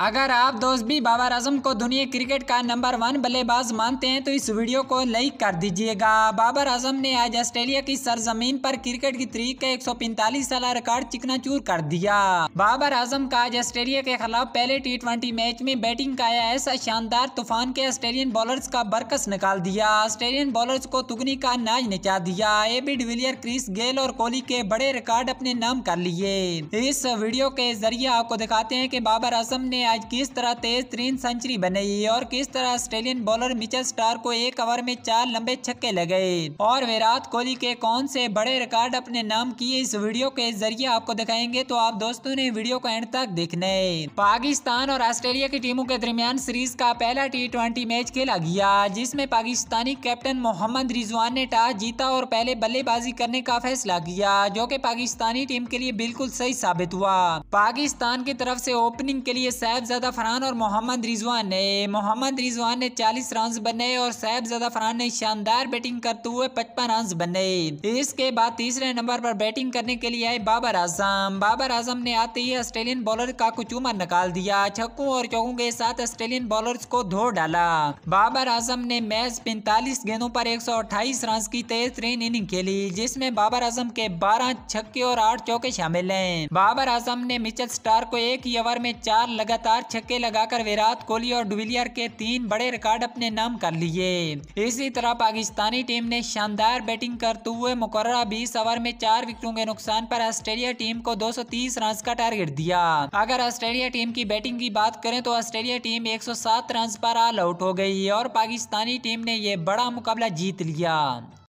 अगर आप दोस्त भी बाबर आजम को दुनिया क्रिकेट का नंबर वन बल्लेबाज मानते हैं तो इस वीडियो को लाइक कर दीजिएगा बाबर आजम ने आज ऑस्ट्रेलिया की सरजमीन पर क्रिकेट की तरीक का एक सौ पैंतालीस साल रिकॉर्ड चिकनाचूर कर दिया बाबर आजम का आज ऑस्ट्रेलिया के खिलाफ पहले टी ट्वेंटी मैच में बैटिंग का आया ऐसा शानदार तूफान के ऑस्ट्रेलियन बॉलर्स का बरकस निकाल दिया ऑस्ट्रेलियन बॉलर्स को तुगनी का नाज नचा दिया एबिड विलियर क्रिस गेल और कोहली के बड़े रिकॉर्ड अपने नाम कर लिए इस वीडियो के जरिए आपको दिखाते हैं की बाबर आजम ने में आज किस तरह तेज तीन सेंचुरी बनाई और किस तरह ऑस्ट्रेलियन बॉलर मिचल स्टार को एक ओवर में चार लंबे छक्के लगे और विराट कोहली के कौन से बड़े रिकॉर्ड अपने नाम किए इस वीडियो के जरिए आपको दिखाएंगे तो आप दोस्तों ने वीडियो को एंड तक देखने पाकिस्तान और ऑस्ट्रेलिया की टीमों के दरमियान सीरीज का पहला टी मैच खेला गया जिसमे पाकिस्तानी कैप्टन मोहम्मद रिजवान ने टॉस जीता और पहले बल्लेबाजी करने का फैसला किया जो की पाकिस्तानी टीम के लिए बिल्कुल सही साबित हुआ पाकिस्तान की तरफ ऐसी ओपनिंग के लिए साहेबजादा फरहान और मोहम्मद रिजवान ने मोहम्मद रिजवान ने 40 रन बनाए और साहबजादा फरहान ने शानदार बैटिंग करते हुए पचपन रन बनाए इसके बाद तीसरे नंबर पर बैटिंग करने के लिए आए बाबर आजम बाबर आजम ने आते ही ऑस्ट्रेलियन बॉलर का कुचूमर निकाल दिया छक्कों और चौकों के साथ ऑस्ट्रेलियन बॉलर को धो डाला बाबर आजम ने मैच पैंतालीस गेंदों पर एक रन की तेज तरीन इनिंग खेली जिसमे बाबर आजम के बारह छक्के और आठ चौके शामिल है बाबर आजम ने मिचल स्टार को एक ही ओवर में चार लगा लगातार छक्के लगाकर विराट कोहली और डुविलियर के तीन बड़े रिकॉर्ड अपने नाम कर लिए इसी तरह पाकिस्तानी टीम ने शानदार बैटिंग करते हुए मुकर बीस ओवर में चार विकेटों के नुकसान पर ऑस्ट्रेलिया टीम को 230 रन का टारगेट दिया अगर ऑस्ट्रेलिया टीम की बैटिंग की बात करें तो ऑस्ट्रेलिया टीम सात रन आरोप ऑल आउट हो गई और पाकिस्तानी टीम ने यह बड़ा मुकाबला जीत लिया